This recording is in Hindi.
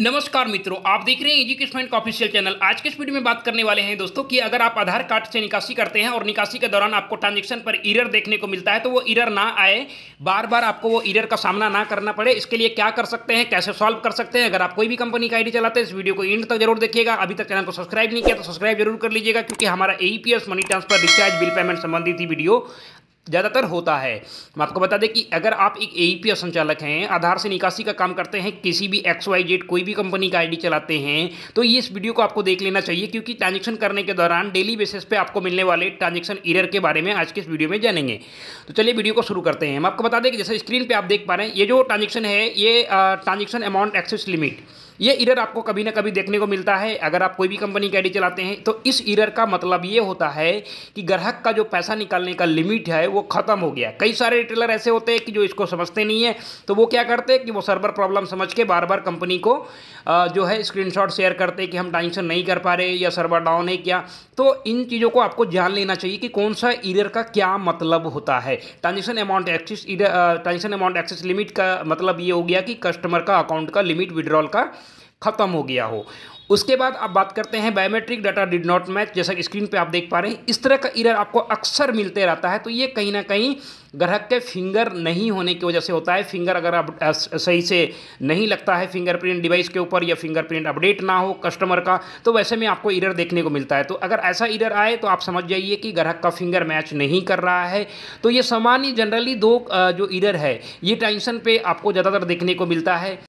नमस्कार मित्रों आप देख रहे हैं एजुकेशमेंट का ऑफिशियल चैनल आज के इस वीडियो में बात करने वाले हैं दोस्तों कि अगर आप आधार कार्ड से निकासी करते हैं और निकासी के दौरान आपको ट्रांजेक्शन पर इरर देखने को मिलता है तो वो इरर ना आए बार बार आपको वो इरर का सामना ना करना पड़े इसके लिए क्या कर सकते हैं कैसे सॉल्व कर सकते हैं अगर आप कोई भी कंपनी का आई चलाते हैं इस वीडियो को इंड तक जरूर देखिएगा अभी तक चैनल को सब्सक्राइब नहीं किया तो सब्सक्राइब जरूर कर लीजिएगा क्योंकि हमारा a money transfer recharge bill payment संबंधित वीडियो ज़्यादातर होता है हम आपको बता दें कि अगर आप एक ए संचालक हैं आधार से निकासी का काम करते हैं किसी भी एक्स वाई जेड कोई भी कंपनी का आईडी चलाते हैं तो ये इस वीडियो को आपको देख लेना चाहिए क्योंकि ट्रांजेक्शन करने के दौरान डेली बेसिस पे आपको मिलने वाले ट्रांजेक्शन ईरर के बारे में आज के इस वीडियो में जानेंगे तो चलिए वीडियो को शुरू करते हैं हम आपको बता दें कि जैसे स्क्रीन पर आप देख पा रहे हैं ये जो ट्रांजेक्शन है ये ट्रांजेक्शन अमाउंट एक्सेस लिमिट ये इरर आपको कभी ना कभी देखने को मिलता है अगर आप कोई भी कंपनी कैडी चलाते हैं तो इस इरर का मतलब ये होता है कि ग्राहक का जो पैसा निकालने का लिमिट है वो खत्म हो गया कई सारे रिटेलर ऐसे होते हैं कि जो इसको समझते नहीं है तो वो क्या करते हैं कि वो सर्वर प्रॉब्लम समझ के बार बार कंपनी को जो है स्क्रीन शेयर करते कि हम टाइम से नहीं कर पा रहे या सर्वर डाउन है क्या तो इन चीज़ों को आपको जान लेना चाहिए कि कौन सा इरर का क्या मतलब होता है transaction amount excess transaction amount excess limit का मतलब ये हो गया कि कस्टमर का अकाउंट का लिमिट विड्रॉल का खत्म हो गया हो उसके बाद आप बात करते हैं biometric data did not match जैसा कि स्क्रीन पे आप देख पा रहे हैं इस तरह का इरर आपको अक्सर मिलते रहता है तो ये कहीं ना कहीं ग्राहक के फिंगर नहीं होने की वजह से होता है फिंगर अगर आप सही से नहीं लगता है फिंगरप्रिंट डिवाइस के ऊपर या फिंगरप्रिंट अपडेट ना हो कस्टमर का तो वैसे में आपको इरर देखने को मिलता है तो अगर ऐसा इरर आए तो आप समझ जाइए कि ग्राहक का फिंगर मैच नहीं कर रहा है तो ये सामान्य जनरली दो जो इरर है ये टेंशन पर आपको ज़्यादातर देखने को मिलता है